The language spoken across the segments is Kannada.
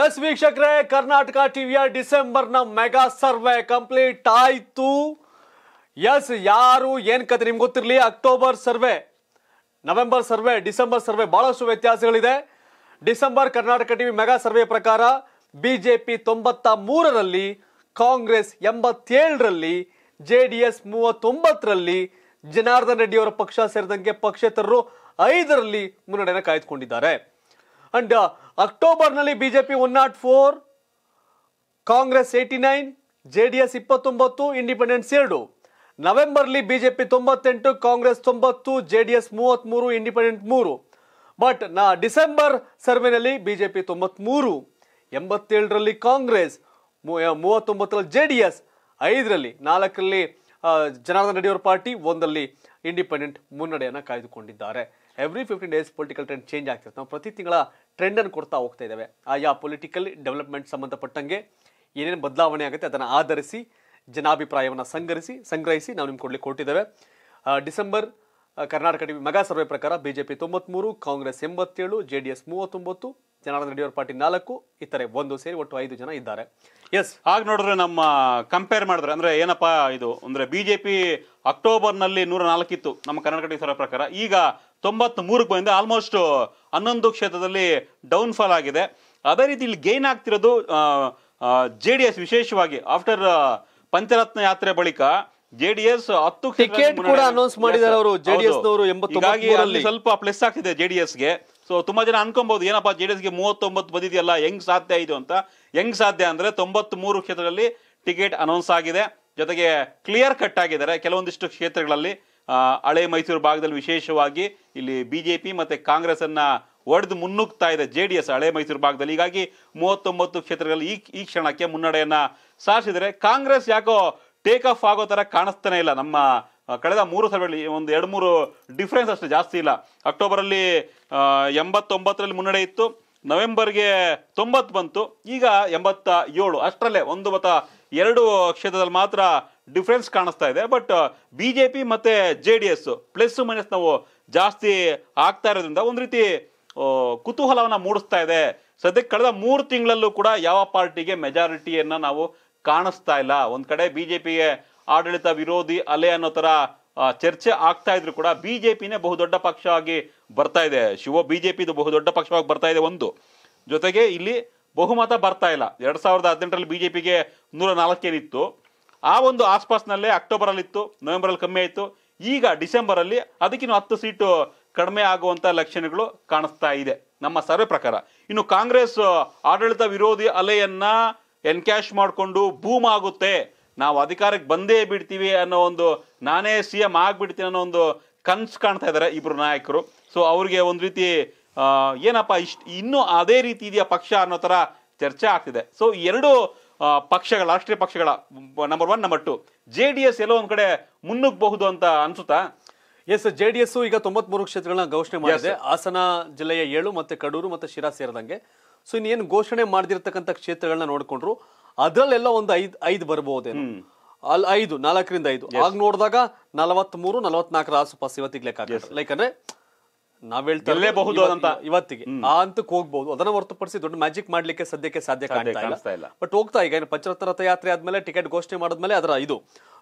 ಎಸ್ ವೀಕ್ಷಕರೇ ಕರ್ನಾಟಕ ಟಿವಿಯ ಡಿಸೆಂಬರ್ನ ಮೆಗಾ ಸರ್ವೆ ಕಂಪ್ಲೀಟ್ ಆಯಿತು ಎಸ್ ಯಾರು ಏನ್ ಕತೆ ನಿಮ್ಗೆ ಗೊತ್ತಿರಲಿ October survey November survey December survey ಬಹಳಷ್ಟು ವ್ಯತ್ಯಾಸಗಳಿದೆ December Karnataka TV mega survey ಪ್ರಕಾರ ಬಿ ಜೆ ಪಿ ತೊಂಬತ್ತ ಮೂರರಲ್ಲಿ ಕಾಂಗ್ರೆಸ್ ಎಂಬತ್ತೇಳರಲ್ಲಿ ಜೆ ಡಿ ಎಸ್ ಮೂವತ್ತೊಂಬತ್ತರಲ್ಲಿ ಜನಾರ್ದನ್ ರೆಡ್ಡಿಯವರ ಪಕ್ಷ ಸೇರಿದಂತೆ ಪಕ್ಷೇತರರು ಐದರಲ್ಲಿ ಮುನ್ನಡೆಯನ್ನು ಕಾಯ್ದುಕೊಂಡಿದ್ದಾರೆ ಅಂಡ್ ಅಕ್ಟೋಬರ್ನಲ್ಲಿ B J P one nought four Congress eighty nine J D S ಇಪ್ಪತ್ತೊಂಬತ್ತು ಇಂಡಿಪೆಂಡೆನ್ಸ್ ಎರಡು ನವೆಂಬರ್ಲಿ ಬಿ ಜೆ ಪಿ ತೊಂಬತ್ತೆಂಟು ಕಾಂಗ್ರೆಸ್ ತೊಂಬತ್ತು ಜೆ ಡಿ ಎಸ್ ಮೂವತ್ತ್ಮೂರು ಇಂಡಿಪೆಂಡೆಂಟ್ ಮೂರು ಬಟ್ ನಾ ಡಿಸೆಂಬರ್ ಸರ್ವೆನಲ್ಲಿ ಬಿ ಜೆ ಪಿ ತೊಂಬತ್ತ್ಮೂರು ಎಂಬತ್ತೇಳರಲ್ಲಿ ಕಾಂಗ್ರೆಸ್ ಮೂವತ್ತೊಂಬತ್ತರಲ್ಲಿ ಜೆ ಡಿ ಎಸ್ ಐದರಲ್ಲಿ ನಾಲ್ಕರಲ್ಲಿ ಜನಾರ್ದನ್ ರೆಡ್ಡಿಯವರ ಪಾರ್ಟಿ ಒಂದರಲ್ಲಿ ಇಂಡಿಪೆಂಡೆಂಟ್ ಮುನ್ನಡೆಯನ್ನು ಕಾಯ್ದುಕೊಂಡಿದ್ದಾರೆ every fifteen days political trend change ಆಗ್ತಿರುತ್ತೆ ನಾವು ಪ್ರತಿ ತಿಂಗಳ ಟ್ರೆಂಡನ್ನು ಕೊಡ್ತಾ ಹೋಗ್ತಾ ಇದ್ದಾವೆ ಆಯಾ ಪೊಲಿಟಿಕಲ್ ಡೆವಲಪ್ಮೆಂಟ್ ಸಂಬಂಧಪಟ್ಟಂಗೆ ಏನೇನು ಬದಲಾವಣೆ ಆಗುತ್ತೆ ಅದನ್ನು ಆಧರಿಸಿ ಜನಾಭಿಪ್ರಾಯವನ್ನು ಸಂಗ್ರಹಿಸಿ ಸಂಗ್ರಹಿಸಿ ನಾವು ನಿಮ್ಗೆ ಕೊಡ್ಲಿಕ್ಕೆ ಕೊಟ್ಟಿದ್ದೇವೆ December Karnataka TV mega survey ಪ್ರಕಾರ ಬಿಜೆಪಿ ತೊಂಬತ್ಮೂರು ಕಾಂಗ್ರೆಸ್ ಎಂಬತ್ತೇಳು ಜೆ ಡಿ ಎಸ್ ಮೂವತ್ತೊಂಬತ್ತು ಜನಾರ್ದನ ರೆಡ್ಡಿಯವರ ಪಾರ್ಟಿ ನಾಲ್ಕು ಇತರೆ ಒಂದು ಸೇರಿ ಒಟ್ಟು ಐದು ಜನ ಇದ್ದಾರೆ ಎಸ್ ಹಾಗೆ ನೋಡಿದ್ರೆ ನಮ್ಮ ಕಂಪೇರ್ ಮಾಡಿದ್ರೆ ಅಂದರೆ ಏನಪ್ಪಾ ಇದು ಜೆ ಬಿಜೆಪಿ ಅಕ್ಟೋಬರ್ನಲ್ಲಿ ನೂರ ನಾಲ್ಕಿತ್ತು ನಮ್ಮ ಕರ್ನಾಟಕ ಸರ್ವೆ ಪ್ರಕಾರ ಈಗ ತೊಂಬತ್ ಮೂರಕ್ಕೆ ಬಂದಿದೆ ಆಲ್ಮೋಸ್ಟ್ ಹನ್ನೊಂದು ಕ್ಷೇತ್ರದಲ್ಲಿ ಡೌನ್ ಫಾಲ್ ಆಗಿದೆ ಅದೇ ರೀತಿ ಇಲ್ಲಿ ಗೇನ್ ಆಗ್ತಿರೋದು ಜೆ ಡಿ ಎಸ್ ವಿಶೇಷವಾಗಿ ಆಫ್ಟರ್ ಪಂಚರತ್ನ ಯಾತ್ರೆ ಬಳಿಕ ಜೆ ಡಿ ಎಸ್ ಹತ್ತು ಅನೌನ್ಸ್ ಮಾಡಿದ್ದಾರೆ ಅವರು ಜೆಡಿಎಸ್ ಸ್ವಲ್ಪ ಪ್ಲಸ್ ಆಗ್ತಿದೆ ಜೆ ಡಿ ಎಸ್ಗೆ ಸೊ ತುಂಬಾ ಜನ ಅನ್ಕೊಬಹುದು ಏನಪ್ಪಾ ಜೆ ಡಿ ಎಸ್ಗೆ ಮೂವತ್ತೊಂಬತ್ತು ಬಂದಿದೆಯಲ್ಲ ಹೆಂಗ್ ಸಾಧ್ಯ ಇದು ಅಂತ ಹೆಂಗ್ ಸಾಧ್ಯ ಅಂದ್ರೆ ತೊಂಬತ್ ಮೂರು ಕ್ಷೇತ್ರದಲ್ಲಿ ಟಿಕೆಟ್ ಅನೌನ್ಸ್ ಆಗಿದೆ ಜೊತೆಗೆ ಕ್ಲಿಯರ್ ಕಟ್ ಆಗಿದ್ದಾರೆ ಕೆಲವೊಂದಿಷ್ಟು ಕ್ಷೇತ್ರಗಳಲ್ಲಿ ಹಳೆ ಮೈಸೂರು ಭಾಗದಲ್ಲಿ ವಿಶೇಷವಾಗಿ ಇಲ್ಲಿ ಬಿ ಜೆ ಪಿ ಮತ್ತು ಕಾಂಗ್ರೆಸ್ಸನ್ನು ಒಡೆದು ಮುನ್ನುಗ್ತಾ ಇದೆ ಜೆ ಡಿ ಎಸ್ ಹಳೆ ಮೈಸೂರು ಭಾಗದಲ್ಲಿ ಹೀಗಾಗಿ ಮೂವತ್ತೊಂಬತ್ತು ಕ್ಷೇತ್ರಗಳಲ್ಲಿ ಈ ಈ ಕ್ಷಣಕ್ಕೆ ಮುನ್ನಡೆಯನ್ನು ಸಾಧಿಸಿದರೆ ಕಾಂಗ್ರೆಸ್ ಯಾಕೋ ಟೇಕ್ ಆಫ್ ಆಗೋ ಥರ ಕಾಣಿಸ್ತಾನೆ ಇಲ್ಲ ನಮ್ಮ ಕಳೆದ ಮೂರು ಸಭೆಗಳಲ್ಲಿ ಒಂದು ಎರಡು ಮೂರು ಡಿಫ್ರೆನ್ಸ್ ಅಷ್ಟು ಜಾಸ್ತಿ ಇಲ್ಲ ಅಕ್ಟೋಬರಲ್ಲಿ ಎಂಬತ್ತೊಂಬತ್ತರಲ್ಲಿ ಮುನ್ನಡೆ ಇತ್ತು ನವೆಂಬರ್ಗೆ ತೊಂಬತ್ತು ಬಂತು ಈಗ ಎಂಬತ್ತ ಏಳು ಅಷ್ಟರಲ್ಲೇ ಒಂದು ಮತ ಎರಡು ಕ್ಷೇತ್ರದಲ್ಲಿ ಮಾತ್ರ ಡಿಫ್ರೆನ್ಸ್ ಕಾಣಿಸ್ತಾ ಇದೆ ಬಟ್ ಬಿ ಜೆ ಪಿ ಮತ್ತು J D S plus minus ನಾವು ಜಾಸ್ತಿ ಆಗ್ತಾ ಇರೋದ್ರಿಂದ ಒಂದು ರೀತಿ ಕುತೂಹಲವನ್ನು ಮೂಡಿಸ್ತಾ ಇದೆ ಸದ್ಯಕ್ಕೆ ಕಳೆದ ಮೂರು ತಿಂಗಳಲ್ಲೂ ಕೂಡ ಯಾವ ಪಾರ್ಟಿಗೆ ಮೆಜಾರಿಟಿಯನ್ನು ನಾವು ಕಾಣಿಸ್ತಾ ಇಲ್ಲ ಒಂದು ಕಡೆ ಬಿ ಜೆ ಪಿಗೆ ಆಡಳಿತ ವಿರೋಧಿ ಅಲೆ ಅನ್ನೋ ಥರ ಚರ್ಚೆ ಆಗ್ತಾ ಇದ್ರು ಕೂಡ ಬಿ ಜೆ ಪಿನೇ ಬಹುದೊಡ್ಡ ಪಕ್ಷವಾಗಿ ಬರ್ತಾ ಇದೆ ಶಿವ ಬಿ ಜೆ ಪಿದು ಬಹುದೊಡ್ಡ ಪಕ್ಷವಾಗಿ ಬರ್ತಾ ಇದೆ ಒಂದು ಜೊತೆಗೆ ಇಲ್ಲಿ ಬಹುಮತ ಬರ್ತಾ ಇಲ್ಲ ಎರಡು ಸಾವಿರದ ಹದಿನೆಂಟರಲ್ಲಿ ಬಿ ಜೆ ಪಿಗೆ ನೂರ ನಾಲ್ಕೇನಿತ್ತು ಆ ಒಂದು ಆಸ್ಪಾಸ್ನಲ್ಲೇ ಅಲ್ಲಿ ಇತ್ತು ನವೆಂಬರ್ ಅಲ್ಲಿ ಕಮ್ಮಿ ಆಯಿತು ಈಗ ಡಿಸೆಂಬರ್ ಅಲ್ಲಿ ಅದಕ್ಕಿನ್ನೂ ಹತ್ತು ಸೀಟು ಕಡಿಮೆ ಆಗುವಂತ ಲಕ್ಷಣಗಳು ಕಾಣಿಸ್ತಾ ಇದೆ ನಮ್ಮ ಸರ್ವೆ ಪ್ರಕಾರ ಇನ್ನು ಕಾಂಗ್ರೆಸ್ ಆಡಳಿತ ವಿರೋಧಿ ಅಲೆಯನ್ನ ಎನ್ಕ್ಯಾಶ್ ಮಾಡಿಕೊಂಡು ಭೂಮ್ ಆಗುತ್ತೆ ನಾವು ಅಧಿಕಾರಕ್ಕೆ ಬಂದೇ ಬಿಡ್ತೀವಿ ಅನ್ನೋ ಒಂದು ನಾನೇ ಸಿ ಎಂ ಆಗಿಬಿಡ್ತೀನಿ ಅನ್ನೋ ಒಂದು ಕನ್ಸು ಕಾಣ್ತಾ ಇದ್ದಾರೆ ಇಬ್ಬರು ನಾಯಕರು ಸೊ ಅವ್ರಿಗೆ ಒಂದು ರೀತಿ ಏನಪ್ಪ ಇಷ್ಟು ಇನ್ನೂ ಅದೇ ರೀತಿ ಇದೆಯಾ ಪಕ್ಷ ಅನ್ನೋ ಥರ ಚರ್ಚೆ ಆಗ್ತಿದೆ ಸೊ ಎರಡು ಪಕ್ಷಗಳ ರಾಷ್ಟ್ರೀಯ ಪಕ್ಷಗಳ number one number two J D S ಎಲ್ಲೋ ಒಂದ್ ಕಡೆ ಮುನ್ನುಗ್ಗಬಹುದು ಅಂತ ಅನ್ಸುತ್ತಾ ಎಸ್ ಜೆ ಡಿ ಎಸ್ ಈಗ ತೊಂಬತ್ಮೂರು ಕ್ಷೇತ್ರಗಳನ್ನ ಘೋಷಣೆ ಮಾಡಿದೆ ಹಾಸನ ಜಿಲ್ಲೆಯ ಏಳು ಮತ್ತೆ ಕಡೂರು ಮತ್ತೆ ಶಿರಾ ಸೇರಿದಂಗೆ ಸೊ ಇನ್ನೇನು ಘೋಷಣೆ ಮಾಡದಿರ್ತಕ್ಕಂಥ ಕ್ಷೇತ್ರಗಳನ್ನ ನೋಡಿಕೊಂಡ್ರು ಅದರಲ್ಲೆಲ್ಲ ಒಂದು ಐದ್ ಐದು ಬರಬಹುದೇನು ಅಲ್ಲಿ ಐದು ನಾಲ್ಕರಿಂದ ಐದು ಆಗ ನೋಡಿದಾಗ ನಲವತ್ಮೂರು ನಲವತ್ನಾಲ್ಕರ ಆಸುಪಾಸು ಇವತ್ತಿಗೆ ಲೆಕ್ಕ ಲೈಕ್ ಯಾಕಂದ್ರೆ ನಾವ್ ಅಂತ ಇವತ್ತಿಗೆ ಆ ಅದನ್ನ ಹೊರತುಪಡಿಸಿ ದೊಡ್ಡ ಮ್ಯಾಜಿಕ್ ಮಾಡ್ಲಿಕ್ಕೆ ಸದ್ಯಕ್ಕೆ ಸಾಧ್ಯ ಇಲ್ಲ ಬಟ್ ಹೋಗ್ತಾ ಈಗ ಪಂಚರತ್ನ ಆದ್ಮೇಲೆ ಟಿಕೆಟ್ ಘೋಷಣೆ ಮಾಡಿದ್ಮೇಲೆ ಅದರ ಇದು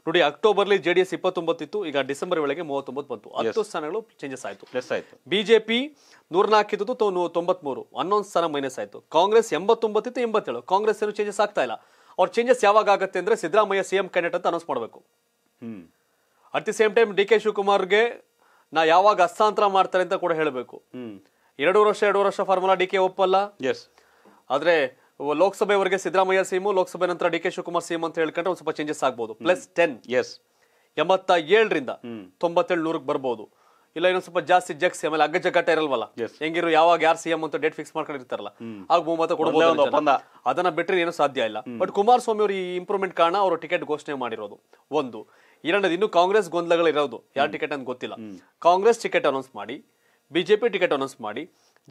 ನೋಡಿ ಅಕ್ಟೋಬರ್ಲಿ ಜೆಡಿಎಸ್ ಇಪ್ಪತ್ತೊಂಬತ್ತು ಇತ್ತು ಈಗ ಡಿಸೆಂಬರ್ ವೇಳೆಗೆ ಮೂವತ್ತೊಂಬತ್ತು ಬಂತು ಹತ್ತು ಸ್ಥಾನಗಳು ಚೇಂಜಸ್ ಆಯಿತು ಬಿಜೆಪಿ ನೂರ ನಾಲ್ಕು ಇದ್ದು ಮೂರು ಹನ್ನೊಂದು ಸ್ಥಾನ ಮೈನಸ್ ಆಯಿತು ಕಾಂಗ್ರೆಸ್ ಎಂಬತ್ತೊಂಬತ್ತು ಇತ್ತು ಎಂಬತ್ತೇಳು ಕಾಂಗ್ರೆಸ್ ಏನು ಚೇಂಜಸ್ ಆಗ್ತಾ ಇಲ್ಲ ಅವ್ರ ಚೇಂಜಸ್ ಯಾವಾಗ ಆಗುತ್ತೆ ಅಂದ್ರೆ ಸಿದ್ದರಾಮಯ್ಯ ಸಿಎಂ ಕ್ಯಾಂಡಿಡೇಟ್ ಅಂತ ಅನೌನ್ಸ್ ಮಾಡಬೇಕು at the same time D K ಶಿವಕುಮಾರ್ಗೆ ನಾ ಯಾವಾಗ ಹಸ್ತಾಂತರ ಮಾಡ್ತಾರೆ ಅಂತ ಕೂಡ ಹೇಳಬೇಕು ಎರಡೂವರೆ ವರ್ಷ ಎರಡು ವರ್ಷ ಫಾರ್ಮುಲಾ ಡಿ ಕೆ ಒಪ್ಪಲ್ಲ ಎಸ್ ಆದ್ರೆ ಲೋಕಸಭೆವರೆಗೆ ಸಿದ್ದರಾಮಯ್ಯ ಸೀಮು ಲೋಕಸಭೆ ನಂತರ ಡಿ ಕೆ ಶಿವಕುಮಾರ್ ಸೀಮ್ ಅಂತ ಹೇಳ್ಕೊಂಡ್ರೆ ಸ್ವಲ್ಪ ಚೇಂಜಸ್ ಆಗ್ಬೋದು ಪ್ಲಸ್ ಟೆನ್ ಎಸ್ ಎಂಬತ್ತ ಏಳರಿಂದ ತೊಂಬತ್ತೇಳು ನೂರಕ್ಕೆ ಬರ್ಬೋದು ಇಲ್ಲ ಇನ್ನೊಂದು ಸ್ವಲ್ಪ ಜಾಸ್ತಿ ಜಗ್ಸ್ ಆಮೇಲೆ ಅಗ್ಗ ಜಗ್ಗಾಟ ಇರಲ್ವಲ್ಲ ಹೆಂಗಿರು ಯಾವಾಗ ಯಾರು ಸಿಎಂ ಅಂತ ಡೇಟ್ ಫಿಕ್ಸ್ ಮಾಡ್ಕೊಂಡಿರ್ತಾರಲ್ಲ ಆಗ ಬಹುಮತ ಕೊಡಬಹುದು ಅದನ್ನ ಬಿಟ್ಟರೆ ಏನು ಸಾಧ್ಯ ಇಲ್ಲ ಬಟ್ ಕುಮಾರಸ್ವಾಮಿ ಅವರು ಈ ಇಂಪ್ರೂವ್ಮೆಂಟ್ ಕಾರಣ ಅವರು ಟಿಕೆಟ್ ಘೋಷಣೆ ಮಾಡಿರೋದು ಒಂದು ಎರಡನೇದು ಇನ್ನು ಕಾಂಗ್ರೆಸ್ ಗೊಂದಲಗಳು ಇರೋದು ಯಾರು ಟಿಕೆಟ್ ಅಂತ ಗೊತ್ತಿಲ್ಲ ಕಾಂಗ್ರೆಸ್ ಟಿಕೆಟ್ ಅನೌನ್ಸ್ ಮಾಡಿ ಬಿಜೆಪಿ ಟಿಕೆಟ್ ಅನೌನ್ಸ್ ಮಾಡಿ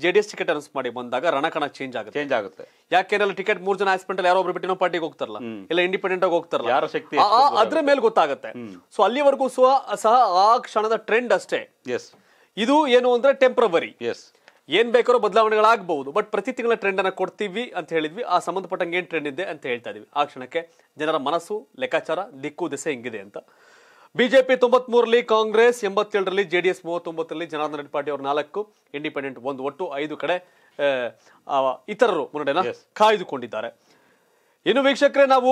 J D S ticket announce ಮಾಡಿ ಬಂದಾಗ ರಣಕಣ ಚೇಂಜ್ ಆಗುತ್ತೆ ಚೇಂಜ್ ಆಗುತ್ತೆ ಯಾಕೆಂದ್ರೆ ಟಿಕೆಟ್ ಮೂರ್ ಜನ ಆಸ್ಪೆಂಟ್ ಯಾರೋ ಒಬ್ಬರು ಬಿಟ್ಟಿನೋ ಪಾರ್ಟಿಗೆ ಹೋಗ್ತಾರಲ್ಲ ಇಲ್ಲ ಇಂಡಿಪೆಂಡೆಂಟ್ ಆಗಿ ಹೋಗ್ತಾರಲ್ಲ ಯಾರ ಶಕ್ತಿ ಅದ್ರ ಮೇಲೆ ಗೊತ್ತಾಗುತ್ತೆ ಸೊ ಅಲ್ಲಿವರೆಗೂ ಸಹ ಆ ಕ್ಷಣದ ಟ್ರೆಂಡ್ ಅಷ್ಟೇ ಎಸ್ ಇದು ಏನು ಅಂದ್ರೆ ಟೆಂಪ್ರವರಿ ಎಸ್ ಏನ್ ಬೇಕಾದ್ರೂ ಬದಲಾವಣೆಗಳಾಗಬಹುದು ಬಟ್ ಪ್ರತಿ ತಿಂಗಳ ಅನ್ನ ಕೊಡ್ತೀವಿ ಅಂತ ಹೇಳಿದ್ವಿ ಆ ಸಂಬಂಧಪಟ್ಟಂಗೆ ಏನು ಟ್ರೆಂಡ್ ಇದೆ ಅಂತ ಹೇಳ್ತಾ ಇದೀವಿ ಆ ಕ್ಷಣಕ್ಕೆ ಜನರ ಮನಸ್ಸು ಲೆಕ್ಕಾಚಾರ ದಿಕ್ಕು ದೆಸೆ ಹಿಂಗಿದೆ ಅಂತ ಬಿಜೆಪಿ ತೊಂಬತ್ಮೂರರಲ್ಲಿ ಕಾಂಗ್ರೆಸ್ ಎಂಬತ್ತೇಳರಲ್ಲಿ ಜೆ ಡಿ ಎಸ್ ಮೂವತ್ತೊಂಬತ್ತರಲ್ಲಿ ಜನಾರ್ದನ ರೆಡ್ಡಿ ಪಾರ್ಟಿ ಅವರು ನಾಲ್ಕು ಇಂಡಿಪೆಂಡೆಂಟ್ ಒಂದು ಒಟ್ಟು ಐದು ಕಡೆ ಇತರರು ಮುನ್ನಡೆನ ಕಾಯ್ದುಕೊಂಡಿದ್ದಾರೆ ಇನ್ನು ವೀಕ್ಷಕರೇ ನಾವು